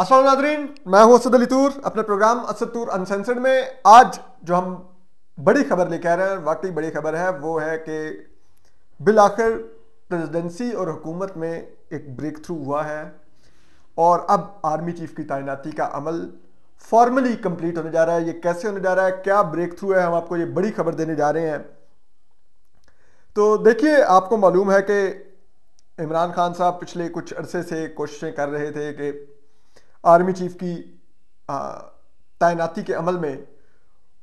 असल नादरीन मैं हूं असद अली तूर अपने प्रोग्राम असद तूर अनसेंसर्ड में आज जो हम बड़ी खबर लेके आ रहे हैं वाकई बड़ी खबर है वो है कि बिल आखिर प्रेजिडेंसी और हुकूमत में एक ब्रेक थ्रू हुआ है और अब आर्मी चीफ की तैनाती का अमल फॉर्मली कंप्लीट होने जा रहा है ये कैसे होने जा रहा है क्या ब्रेक थ्रू है हम आपको ये बड़ी खबर देने जा रहे हैं तो देखिए आपको मालूम है कि इमरान खान साहब पिछले कुछ अरसे से कोशिशें कर रहे थे कि आर्मी चीफ की तैनाती के अमल में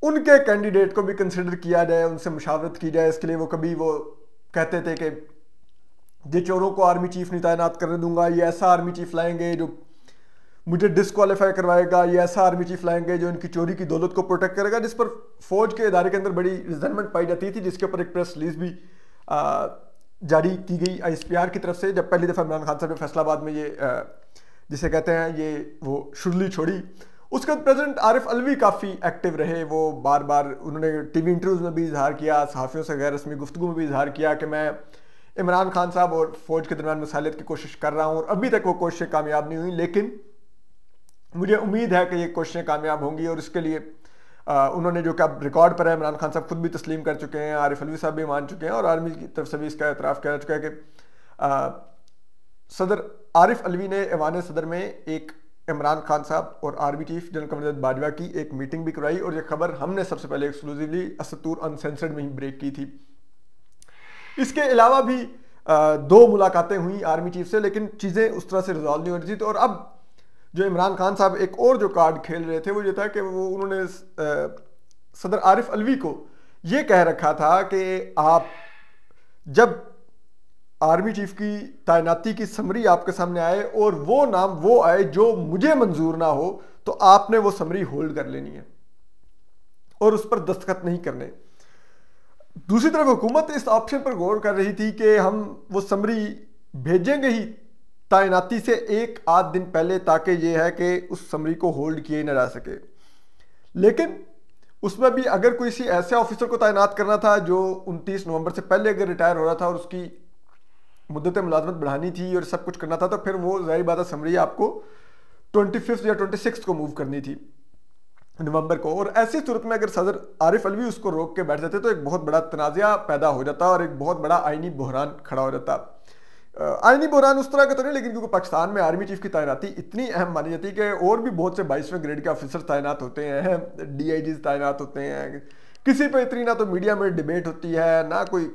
उनके कैंडिडेट को भी कंसिडर किया जाए उनसे मुशावरत की जाए इसके लिए वो कभी वो कहते थे कि ये चोरों को आर्मी चीफ नहीं तैनात कर दूंगा ये ऐसा आर्मी चीफ लाएंगे जो मुझे डिसकॉलीफाई करवाएगा ये ऐसा आर्मी चीफ लाएंगे जो इनकी चोरी की दौलत को प्रोटेक्ट करेगा जिस पर फौज के इदारे के अंदर बड़ी रिजनमेंट पाई जाती थी जिसके ऊपर एक प्रेस रिलीज भी जारी की गई आई की तरफ से जब पहली दफ़ा इमरान खान साहब ने फैसलाबाद में ये आ, जिसे कहते हैं ये वो शुरली छोड़ी उसके बाद प्रेजिडेंट आरिफ अलवी काफ़ी एक्टिव रहे वो बार बार उन्होंने टीवी इंटरव्यूज़ में भी इजहार किया सहाफ़ियों से गैर रस्मी गुफ्तु में भी इजहार किया कि मैं इमरान खान साहब और फ़ौज के दरमियान मसालियत की कोशिश कर रहा हूँ और अभी तक वो कोशिशें कामयाब नहीं हुई लेकिन मुझे उम्मीद है कि ये कोशिशें कामयाब होंगी और इसके लिए उन्होंने जो कि अब रिकॉर्ड पर है इमरान खान साहब खुद भी तस्लीम कर चुके हैं आरिफ अलवी साहब भी मान चुके हैं और आर्मी की तरफ से भी इसका एतराफ़ कर चुका है कि सदर आरिफ अलवी ने ऐवान सदर में एक इमरान खान साहब और army chief general Qamar Bajwa की एक मीटिंग भी करवाई और यह खबर हमने सबसे पहले एक्सक्लूसिवली असतूर अनसेंसर्ड में ही ब्रेक की थी इसके अलावा भी दो मुलाकातें हुई आर्मी चीफ से लेकिन चीज़ें उस तरह से रिजॉल्व नहीं हो रही थी तो और अब जो इमरान खान साहब एक और जो कार्ड खेल रहे थे वो ये था कि वो उन्होंने सदर आरिफ अलवी को ये कह रखा था कि आप जब आर्मी चीफ की तैनाती की समरी आपके सामने आए और वो नाम वो आए जो मुझे मंजूर ना हो तो आपने वो समरी होल्ड कर लेनी है और उस पर दस्तखत नहीं करने दूसरी तरफ हुकूमत इस ऑप्शन पर गौर कर रही थी कि हम वो समरी भेजेंगे ही तैनाती से एक आध दिन पहले ताकि यह है कि उस समरी को होल्ड किए ना जा सके लेकिन उसमें भी अगर कोई सी ऐसे ऑफिसर को तैनात करना था जो 29 नवंबर से पहले अगर रिटायर हो रहा था और उसकी मुद्दत मुलाजमत बढ़ानी थी और सब कुछ करना था तो फिर वो जाहिर बात समरी आपको ट्वेंटी फिफ्थ या ट्वेंटी सिक्स को मूव करनी थी नवंबर को और ऐसी सूरत में अगर सदर आरिफ अलवी उसको रोक के बैठ जाते तो एक बहुत बड़ा तनाज़ा पैदा हो जाता और एक बहुत बड़ा आइनी बहरान खड़ा हो जाता आइनी बहरान उस तरह का तो नहीं लेकिन क्योंकि पाकिस्तान में आर्मी चीफ की तैनाती इतनी अहम मानी जाती है कि और भी बहुत से बाईसवें ग्रेड के ऑफिसर तैनात होते हैं डी आई तैनात होते हैं किसी पर इतनी ना तो मीडिया में डिबेट होती है ना कोई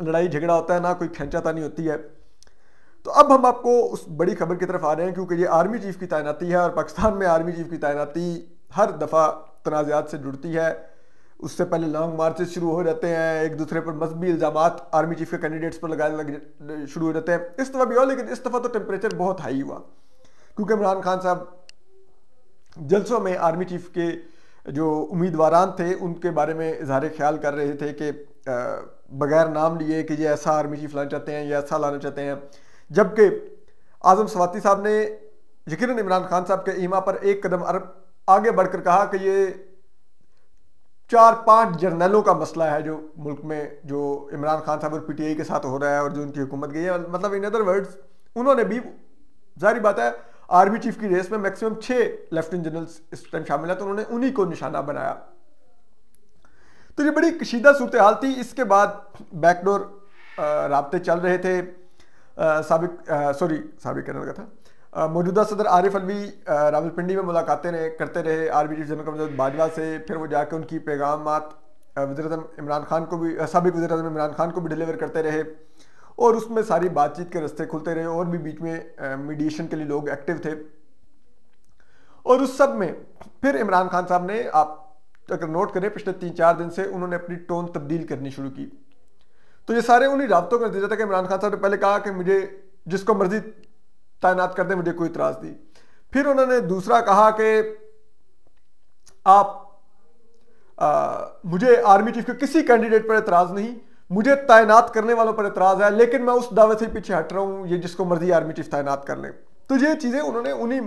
लड़ाई झगड़ा होता है ना कोई नहीं होती है तो अब हम आपको उस बड़ी खबर की तरफ आ रहे हैं क्योंकि ये आर्मी चीफ की तैनाती है और पाकिस्तान में आर्मी चीफ की तैनाती हर दफ़ा तनाज़ात से जुड़ती है उससे पहले लॉन्ग मार्चेस शुरू हो जाते हैं एक दूसरे पर मजहबी इल्ज़ाम आर्मी चीफ के कैंडिडेट्स पर लगाए लग शुरू हो जाते हैं इस दफ़ा भी हो लेकिन इस दफ़ा तो टेम्परेचर बहुत हाई हुआ क्योंकि इमरान खान साहब जलसों में आर्मी चीफ के जो उम्मीदवार थे उनके बारे में इजहार ख्याल कर रहे थे कि बगैर नाम लिए कि ये ऐसा आर्मी चीफ लाना चाहते हैं या ऐसा लाना चाहते हैं जबकि आज़म स्वाति साहब ने यकीन इमरान खान साहब के ईमा पर एक कदम अरब आगे बढ़कर कहा कि ये चार पांच जर्नलों का मसला है जो मुल्क में जो इमरान खान साहब और पीटीआई के साथ हो रहा है और जो उनकी हुकूमत गई है मतलब इन अदर वर्ड्स उन्होंने भी जारी बात है आर्मी चीफ की रेस में मैक्सिमम छः लेफ्टिनेंट जनरल्स इस टाइम शामिल है तो उन्होंने उन्हीं को निशाना बनाया तो ये बड़ी कशीदा सूरत हाल थी इसके बाद बैकडोर रबते चल रहे थे सबक सॉरी सबक कहने लगा था मौजूदा सदर आरिफ अलवी रावलपिंडी में मुलाकातें रहे करते रहे आर्मी चीफ जनरल कमजोर बाजवा से फिर वो जाकर उनकी पैगाम अजम इमरान खान को भी सबक वजरतम इमरान खान को भी डिलीवर करते रहे और उसमें सारी बातचीत के रस्ते खुलते रहे और भी बीच में मीडिएशन के लिए लोग एक्टिव थे और उस सब में फिर इमरान खान साहब ने आप तो अगर नोट करें पिछले तीन चार दिन से उन्होंने अपनी टोन तब्दील करनी शुरू की तो ये सारे उन्हीं रबतों का नतीजा था कि इमरान खान साहब ने पहले कहा कि मुझे जिसको मर्जी तैनात कर दें मुझे कोई इतराज़ दी फिर उन्होंने दूसरा कहा कि आप आ, मुझे आर्मी चीफ के किसी कैंडिडेट पर एतराज़ नहीं मुझे तैनात करने वालों पर एतराज़ है लेकिन मैं उस दावे से पीछे हट रहा हूँ ये जिसको मर्जी आर्मी चीफ तैनात कर लें तो ये चीज़ें उन्होंने उन्हीं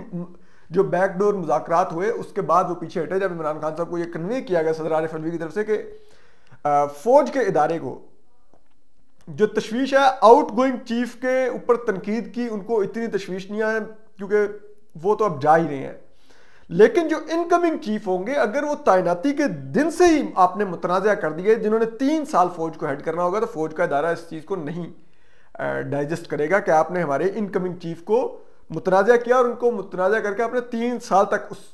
जो बैकडोर मुजाकर हुए उसके बाद वो पीछे हटे जब इमरान खान साहब को यह कन्वे किया गया आरिफ अलवी की तरफ से कि फौज के इदारे को जो तशवीश है आउट गोइंग चीफ के ऊपर तनकीद की उनको इतनी तशवीश नहीं आए क्योंकि वो तो अब जा ही रहे हैं लेकिन जो इनकमिंग चीफ होंगे अगर वो तैनाती के दिन से ही आपने मुतनाज़ कर दिया जिन्होंने तीन साल फौज को हेड करना होगा तो फौज का इदारा इस चीज़ को नहीं डाइजेस्ट करेगा कि आपने हमारे इनकमिंग चीफ को मुतनाज़ा किया और उनको मुतनाज़ा करके अपने तीन साल तक उस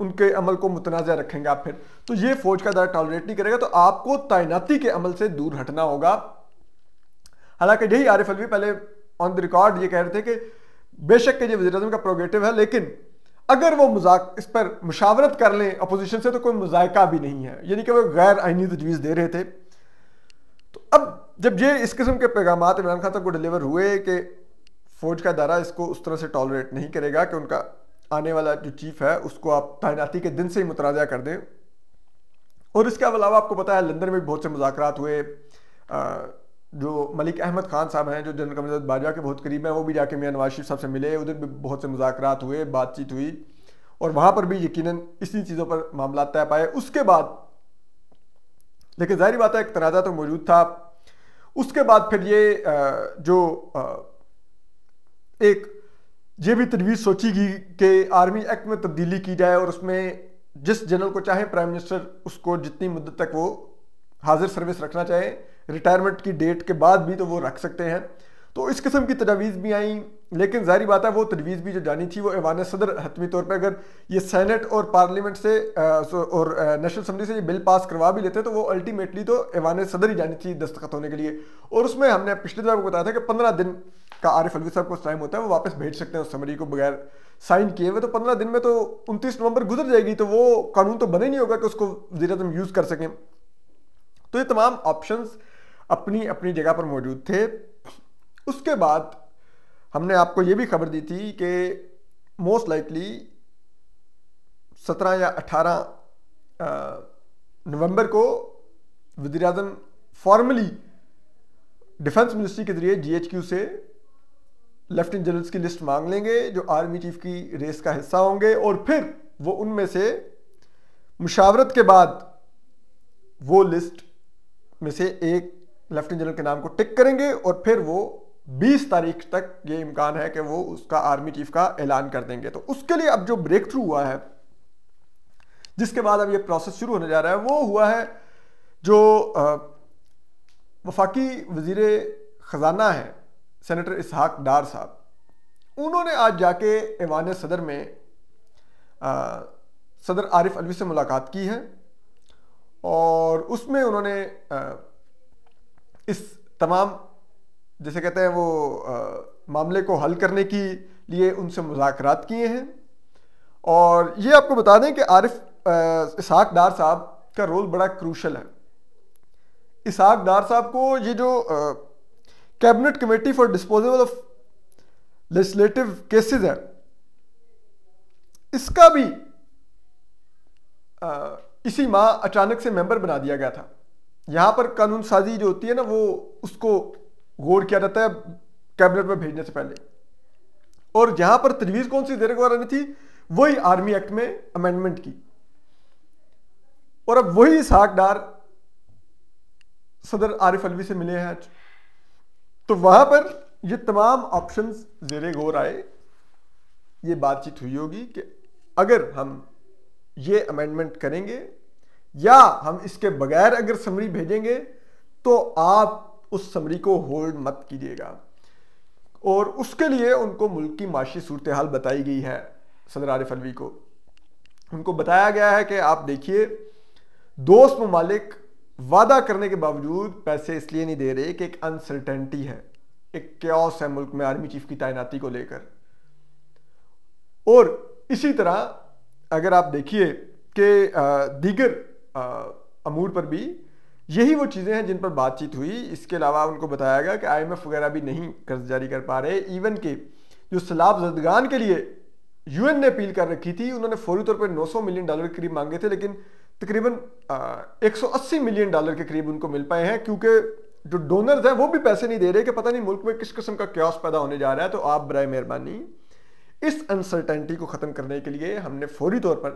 उनके अमल को मुतनाज़ा रखेंगे आप फिर तो ये फौज का दायरा टॉलरेट नहीं करेगा तो आपको तैनाती के अमल से दूर हटना होगा हालांकि यही आरिफ अलवी पहले ऑन द रिकॉर्ड ये कह रहे थे कि बेशक के ये वजी का प्रोगेटिव है लेकिन अगर वो मजाक इस पर मुशावरत कर लें अपोजिशन से तो कोई मजायका भी नहीं है यानी कि वो गैर आइनी तजवीज़ दे रहे थे तो अब जब ये इस किस्म के पैगाम इमरान खान साहब को डिलीवर हुए कि फौज का दारा इसको उस तरह से टॉलरेट नहीं करेगा कि उनका आने वाला जो चीफ है उसको आप तैनाती के दिन से ही मुतराज़ा कर दें और इसके अलावा आपको पता है लंदन में भी बहुत से मुजाकर हुए जो मलिक अहमद खान साहब हैं जो जनरल कमर बाजवा के बहुत करीब हैं वो भी जाके मियाँ नवाज शरीफ साहब से मिले उधर भी बहुत से मुजाकर हुए बातचीत हुई और वहाँ पर भी यकीन इसी चीज़ों पर मामला तय पाए उसके बाद लेकिन जाहिर बात है एक तनाज़ा तो मौजूद था उसके बाद फिर ये जो एक ये भी तजवीज़ सोची गई कि आर्मी एक्ट में तब्दीली की जाए और उसमें जिस जनरल को चाहे प्राइम मिनिस्टर उसको जितनी मुद्दत तक वो हाजिर सर्विस रखना चाहे रिटायरमेंट की डेट के बाद भी तो वो रख सकते हैं तो इस किस्म की तजावीज़ भी आई लेकिन जाहिर बात है वो तजवीज़ भी जो जानी थी वो ऐवान सदर हतमी तौर पर अगर ये सैनट और पार्लियामेंट से और नेशनल असम्बली से ये बिल पास करवा भी लेते तो वो अल्टीमेटली तो ऐवान सदर ही जानी थी दस्तखत होने के लिए और उसमें हमने पिछली दौर को बताया था कि पंद्रह दिन का आर एफ अलवी साहब को टाइम होता है वो वापस भेज सकते हैं उस समरी को बगैर साइन किए हुए तो पंद्रह दिन में तो उनतीस नवंबर गुजर जाएगी तो वो कानून तो बने नहीं होगा कि उसको वजी अजम यूज़ कर सकें तो ये तमाम ऑप्शन अपनी अपनी जगह पर मौजूद थे उसके बाद हमने आपको ये भी खबर दी थी कि मोस्ट लाइकली सत्रह या अठारह नवंबर को वजी अजम फॉर्मली डिफेंस मिनिस्ट्री के ज़रिए जी एच क्यू से लेफ्टिनेंट जनरल्स की लिस्ट मांग लेंगे जो आर्मी चीफ की रेस का हिस्सा होंगे और फिर वो उनमें से मुशावरत के बाद वो लिस्ट में से एक लेफ्टिनेंट जनरल के नाम को टिक करेंगे और फिर वो 20 तारीख तक ये इम्कान है कि वो उसका आर्मी चीफ का ऐलान कर देंगे तो उसके लिए अब जो ब्रेक थ्रू हुआ है जिसके बाद अब ये प्रोसेस शुरू होने जा रहा है वो हुआ है जो वफाकी वजीर ख़जाना है सेनेटर इसहाक डार साहब उन्होंने आज जाके ऐवान सदर में आ, सदर आरिफ अलवी से मुलाकात की है और उसमें उन्होंने आ, इस तमाम जैसे कहते हैं वो आ, मामले को हल करने के लिए उनसे मुजाकर किए हैं और ये आपको बता दें कि आरिफ इसहाक डार साहब का रोल बड़ा क्रूशल है इसहाक डार साहब को ये जो आ, cabinet committee for disposable of legislative cases है इसका भी आ, इसी माह अचानक से मेंबर बना दिया गया था यहां पर कानून साजी जो होती है ना वो उसको गौर किया जाता है कैबिनेट में भेजने से पहले और जहां पर तजवीज़ कौन सी देर द्वारा थी वही आर्मी एक्ट में अमेंडमेंट की और अब वही साकदार सदर आरिफ अलवी से मिले हैं तो वहां पर ये तमाम ऑप्शंस जेर गौर आए ये बातचीत हुई होगी कि अगर हम ये अमेंडमेंट करेंगे या हम इसके बगैर अगर समरी भेजेंगे तो आप उस समरी को होल्ड मत कीजिएगा और उसके लिए उनको मुल्क की माशी सूरत हाल बताई गई है सदर आरिफ अलवी को उनको बताया गया है कि आप देखिए दोस्त ममालिक वादा करने के बावजूद पैसे इसलिए नहीं दे रहे कि एक अनसर्टेनिटी है एक क्योस है मुल्क में आर्मी चीफ की तैनाती को लेकर और इसी तरह अगर आप देखिए कि दीगर अमूर पर भी यही वो चीज़ें हैं जिन पर बातचीत हुई इसके अलावा उनको बताया गया कि आईएमएफ वगैरह भी नहीं कर्ज जारी कर पा रहे इवन के जो सलाब जदगान के लिए यूएन ने अपील कर रखी थी उन्होंने फौरी तौर पर 900 मिलियन डॉलर के करीब मांगे थे लेकिन तकरीबन 180 मिलियन डॉलर के करीब उनको मिल पाए हैं क्योंकि जो डोनर्स हैं वो भी पैसे नहीं दे रहे कि पता नहीं मुल्क में किस किस्म का क्यास पैदा होने जा रहा है तो आप बर मेहरबानी इस अनसर्टेनिटी को ख़त्म करने के लिए हमने फौरी तौर पर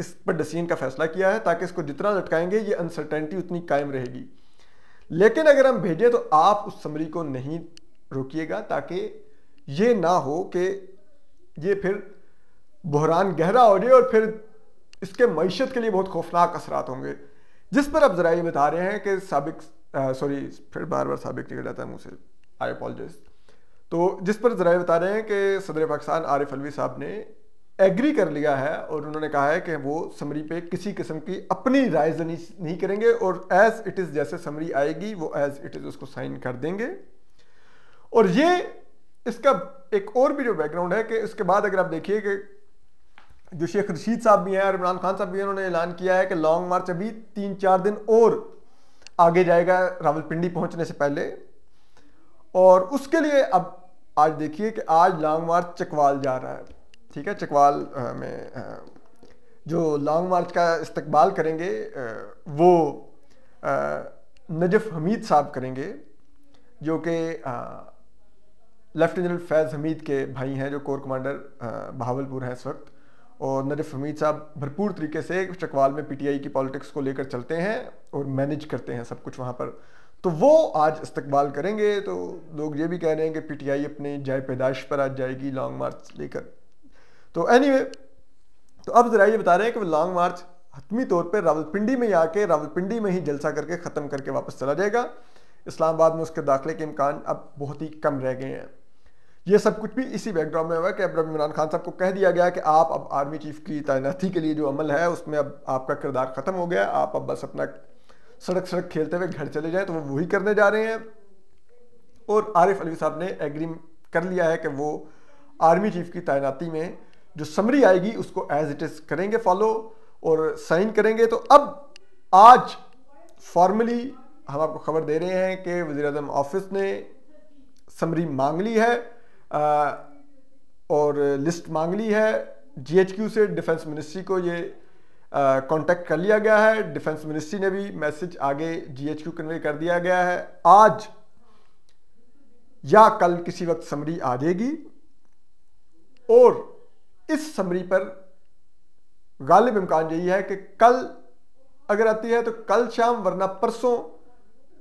इस पर डसीन का फैसला किया है ताकि इसको जितना लटकाएंगे ये अनसर्टेनिटी उतनी कायम रहेगी लेकिन अगर हम भेजें तो आप उस समरी को नहीं रोकिएगा ताकि ये ना हो कि ये फिर बहरान गहरा हो जाए और फिर इसके मीशत के लिए बहुत खौफनाक असरात होंगे जिस पर अब ज़रा ये बता रहे हैं कि सबक सॉरी फिर बार बार सबक निकल जाता है मुझसे आई अपॉलजेस तो जिस पर ज़रा बता रहे हैं कि सदर पाकिस्तान आरिफ अलवी साहब ने एग्री कर लिया है और उन्होंने कहा है कि वो समरी पे किसी किस्म की अपनी राय जनी नहीं करेंगे और एज इट इज़ जैसे समरी आएगी वो एज इट इज़ उसको साइन कर देंगे और ये इसका एक और भी जो बैकग्राउंड है कि इसके बाद अगर आप देखिए कि जो शेख रशीद साहब भी हैं और इमरान खान साहब भी उन्होंने ऐलान किया है कि लॉन्ग मार्च अभी तीन चार दिन और आगे जाएगा रावलपिंडी पहुंचने से पहले और उसके लिए अब आज देखिए कि आज लॉन्ग मार्च चकवाल जा रहा है ठीक है चकवाल में जो लॉन्ग मार्च का इस्तकबाल करेंगे वो नजफ हमीद साहब करेंगे जो कि लेफ्टिनेंट फैज़ हमीद के भाई हैं जो कोर कमांडर बहावलपुर हैं इस वक्त और नरिफ हमीद साहब भरपूर तरीके से चकवाल में पीटीआई की पॉलिटिक्स को लेकर चलते हैं और मैनेज करते हैं सब कुछ वहाँ पर तो वो आज इस्तकबाल करेंगे तो लोग ये भी कह रहे हैं कि पीटीआई अपने जाय पैदाइश पर आज जाएगी लॉन्ग मार्च लेकर तो एनी anyway, तो अब ज़रा ये बता रहे हैं कि वो लॉन्ग मार्च हतमी तौर पर रावलपिंडी में ही आके रावलपिंडी में ही जलसा करके ख़त्म करके वापस चला जाएगा इस्लामाबाद में उसके दाखिले के इम्कान अब बहुत ही कम रह गए हैं ये सब कुछ भी इसी बैकग्राउंड में हुआ कि अब इमरान खान साहब को कह दिया गया कि आप अब आर्मी चीफ की तैनाती के लिए जो अमल है उसमें अब आपका किरदार ख़त्म हो गया आप अब बस अपना सड़क सड़क खेलते हुए घर चले जाएं तो वो वही करने जा रहे हैं और आरिफ अली साहब ने एग्री कर लिया है कि वो आर्मी चीफ की तैनाती में जो समरी आएगी उसको एज इट इज़ करेंगे फॉलो और साइन करेंगे तो अब आज फॉर्मली हम आपको खबर दे रहे हैं कि वज़ी अजम ऑफिस ने समरी मांग ली है और लिस्ट मांग ली है जीएचक्यू से डिफेंस मिनिस्ट्री को ये कांटेक्ट कर लिया गया है डिफेंस मिनिस्ट्री ने भी मैसेज आगे जीएचक्यू कन्वे कर दिया गया है आज या कल किसी वक्त समरी आ जाएगी और इस समरी पर गालिब इम्कान यही है कि कल अगर आती है तो कल शाम वरना परसों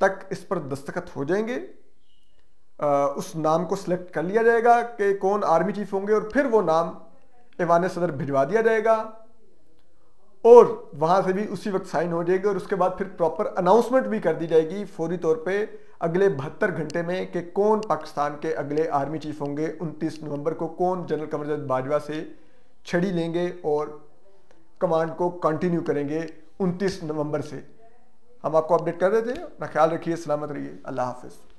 तक इस पर दस्तखत हो जाएंगे उस नाम को सिलेक्ट कर लिया जाएगा कि कौन आर्मी चीफ होंगे और फिर वो नाम ऐवान सदर भिजवा दिया जाएगा और वहाँ से भी उसी वक्त साइन हो जाएगी और उसके बाद फिर प्रॉपर अनाउंसमेंट भी कर दी जाएगी फौरी तौर पे अगले बहत्तर घंटे में कि कौन पाकिस्तान के अगले आर्मी चीफ होंगे 29 नवंबर को कौन जनरल कमर बाजवा से छड़ी लेंगे और कमांड को कंटिन्यू करेंगे 29 नवंबर से हम आपको अपडेट कर रहे थे अपना ख्याल रखिए सलामत रहिए अल्लाह हाफिज़